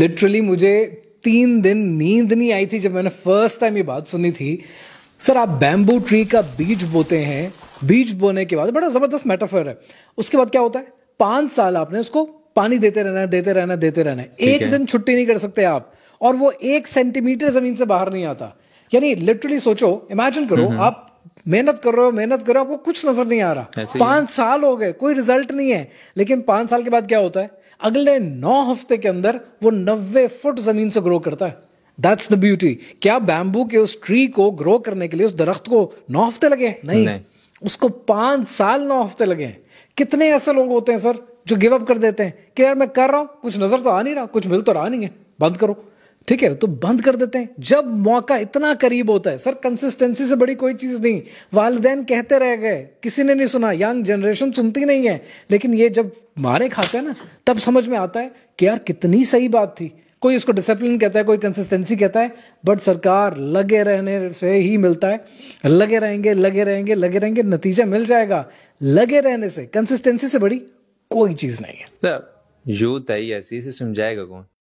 Literally मुझे तीन दिन नींद नहीं आई थी जब मैंने फर्स्ट टाइम ये बात सुनी थी सर आप बैम्बू ट्री का बीज बोते हैं बीज बोने के बाद बड़ा ज़बरदस्त मेटाफर है उसके बाद क्या होता है पांच साल आपने उसको पानी देते रहना देते रहना देते रहना एक दिन छुट्टी नहीं कर सकते आप और वो एक सेंटीमीटर जमीन से बाहर नहीं आता यानी लिटरली सोचो इमेजिन करो हम्म, हम्म। आप मेहनत कर रहे हो मेहनत कर रहे हो आपको कुछ नजर नहीं आ रहा पांच साल हो गए कोई रिजल्ट नहीं है लेकिन पांच साल के बाद क्या होता है अगले नौ हफ्ते के अंदर वो नब्बे फुट जमीन से ग्रो करता है दैट्स द ब्यूटी क्या बैम्बू के उस ट्री को ग्रो करने के लिए उस दरख्त को नौ हफ्ते लगे नहीं, नहीं। उसको पांच साल नौ हफ्ते लगे हैं कितने ऐसे लोग होते हैं सर जो गिव अप कर देते हैं कि यार मैं कर रहा हूं कुछ नजर तो आ नहीं रहा कुछ मिल तो रहा नहीं है बंद करो ठीक है तो बंद कर देते हैं जब मौका इतना करीब होता है सर कंसिस्टेंसी से बड़ी कोई चीज नहीं वाले कहते रह गए किसी ने नहीं सुना यंग जनरेशन सुनती नहीं है लेकिन ये जब मारे खाते हैं ना तब समझ में आता है कि यार कितनी सही बात थी कोई इसको डिसिप्लिन कहता है कोई कंसिस्टेंसी कहता है बट सरकार लगे रहने से ही मिलता है लगे रहेंगे लगे रहेंगे लगे रहेंगे नतीजा मिल जाएगा लगे रहने से कंसिस्टेंसी से बड़ी कोई चीज नहीं है सर यूथ है ऐसी समझाएगा कौन